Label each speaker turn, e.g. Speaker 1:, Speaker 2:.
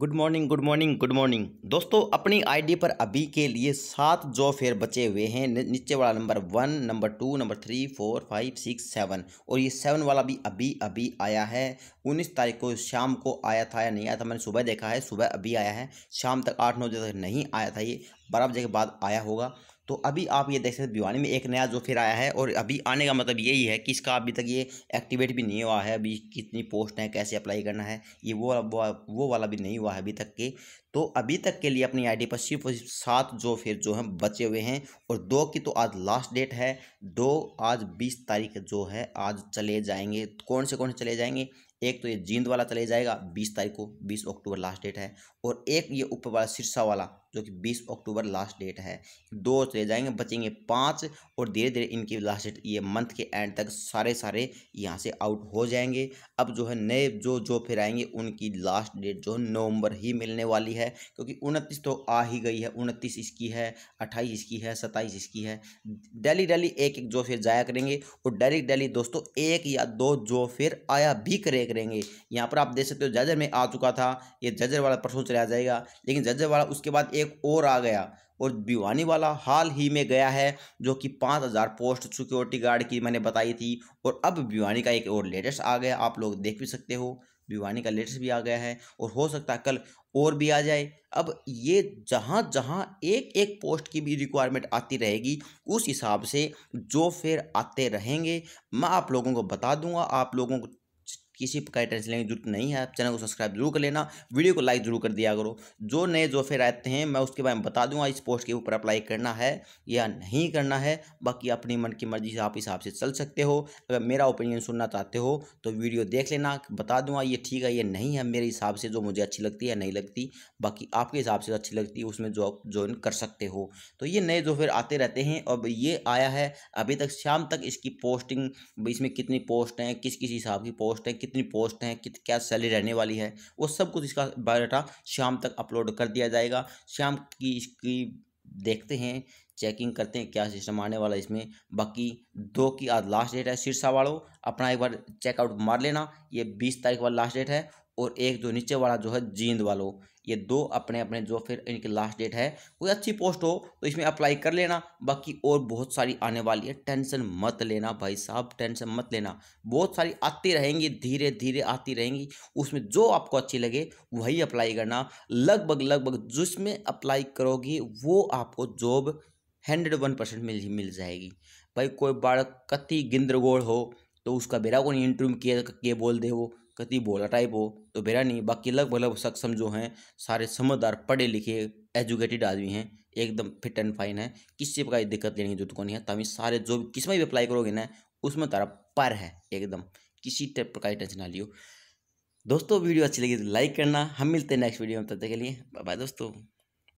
Speaker 1: good morning good morning good morning दोस्तों अपनी ID पर अभी के लिए सात जो फेयर बचे हुए हैं नीचे वाला number one number two number three four five six seven और ये सेवन वाला भी अभी अभी आया है उन्नीस तारीख को शाम को आया था या नहीं आया था मैंने सुबह देखा है सुबह अभी आया है शाम तक आठ नौ बजे तक नहीं आया था ये बारह बजे के बाद आया होगा तो अभी आप ये देख सकते हैं भिवानी में एक नया जो फिर आया है और अभी आने का मतलब यही है कि इसका अभी तक ये एक्टिवेट भी नहीं हुआ है अभी कितनी पोस्ट है कैसे अप्लाई करना है ये वो वो वाला भी नहीं हुआ है अभी तक के तो अभी तक के लिए अपनी आईडी पर सिर्फ सात जो फिर जो हैं बचे हुए हैं और दो की तो आज लास्ट डेट है दो आज बीस तारीख जो है आज चले जाएंगे कौन से कौन से चले जाएंगे एक तो ये जींद वाला चले जाएगा बीस तारीख को बीस अक्टूबर लास्ट डेट है और एक ये ऊपर वाला सिरसा वाला जो कि बीस अक्टूबर लास्ट डेट है दो चले जाएंगे बचेंगे पाँच और धीरे धीरे इनकी लास्ट डेट ये मंथ के एंड तक सारे सारे यहाँ से आउट हो जाएंगे अब जो है नए जो जो फिर आएंगे उनकी लास्ट डेट जो है नवंबर ही मिलने वाली है क्योंकि उनतीस तो आ ही गई है उनतीस इसकी है अट्ठाईस इसकी है सत्ताईस इसकी है डेली डेली एक एक जो फिर जाया करेंगे और डेली डेली दोस्तों एक या दो जो फिर आया भी करेगा करेंगे यहाँ पर आप देख सकते हो जजर में आ चुका था ये जजर वाला परसों चला जाएगा लेकिन जजर वाला उसके बाद एक और आ गया और भिवानी वाला हाल ही में गया है जो कि पाँच हज़ार पोस्ट सिक्योरिटी गार्ड की मैंने बताई थी और अब भिवानी का एक और लेटेस्ट आ गया आप लोग देख भी सकते हो भिवानी का लेटेस्ट भी आ गया है और हो सकता है कल और भी आ जाए अब ये जहाँ जहाँ एक एक पोस्ट की भी रिक्वायरमेंट आती रहेगी उस हिसाब से जो फिर आते रहेंगे मैं आप लोगों को बता दूंगा आप लोगों को किसी प्रकार टेंशन लेने की जरूरत नहीं है चैनल को सब्सक्राइब जरूर कर लेना वीडियो को लाइक जरूर कर दिया करो जो नए जोफेर आते हैं मैं उसके बारे में बता दूंगा इस पोस्ट के ऊपर अप्लाई करना है या नहीं करना है बाकी अपनी मन की मर्जी से आप हिसाब से चल सकते हो अगर मेरा ओपिनियन सुनना चाहते हो तो वीडियो देख लेना बता दूँगा ये ठीक है ये नहीं है मेरे हिसाब से जो मुझे अच्छी लगती है नहीं लगती बाकी आपके हिसाब से अच्छी लगती है उसमें जो आप ज्वाइन कर सकते हो तो ये नए जोफेर आते रहते हैं अब ये आया है अभी तक शाम तक इसकी पोस्टिंग इसमें कितनी पोस्ट हैं किस किस हिसाब की पोस्ट है कितनी पोस्ट हैं कित क्या सैलरी रहने वाली है वो सब कुछ इसका बायोडाटा शाम तक अपलोड कर दिया जाएगा शाम की इसकी देखते हैं चेकिंग करते हैं क्या सिस्टम आने वाला इसमें बाकी दो की आज लास्ट डेट है सिरसा वालों अपना एक बार चेकआउट मार लेना ये बीस तारीख वाला लास्ट डेट है और एक जो नीचे वाला जो है जींद वालों ये दो अपने अपने जो फिर इनकी लास्ट डेट है कोई अच्छी पोस्ट हो तो इसमें अप्लाई कर लेना बाकी और बहुत सारी आने वाली है टेंशन मत लेना भाई साहब टेंशन मत लेना बहुत सारी आती रहेंगी धीरे धीरे आती रहेंगी उसमें जो आपको अच्छी लगे वही अप्लाई करना लगभग लगभग जिसमें अप्लाई करोगी वो आपको जॉब हंड्रेड वन परसेंट मिल मिल जाएगी भाई कोई बाढ़ कति गिंद्रगोड़ हो तो उसका बेरा को नहीं इंटरव्यू किया बोल दे वो कति भोला टाइप हो तो बेरा नहीं बाकी लगभग लगभग सक्षम जो हैं सारे समझदार पढ़े लिखे एजुकेटेड आदमी हैं एकदम फिट एंड फाइन है किसी प्रकार की दिक्कत लेने की जरूरत को नहीं है तभी सारे जो भी किस में भी अप्लाई करोगे ना उसमें तारा पर है एकदम किसी टाइप प्रकार की टेंशन ना लियो दोस्तों वीडियो अच्छी लगी तो लाइक करना हम मिलते हैं नेक्स्ट वीडियो में तब तक के लिए बाय दोस्तों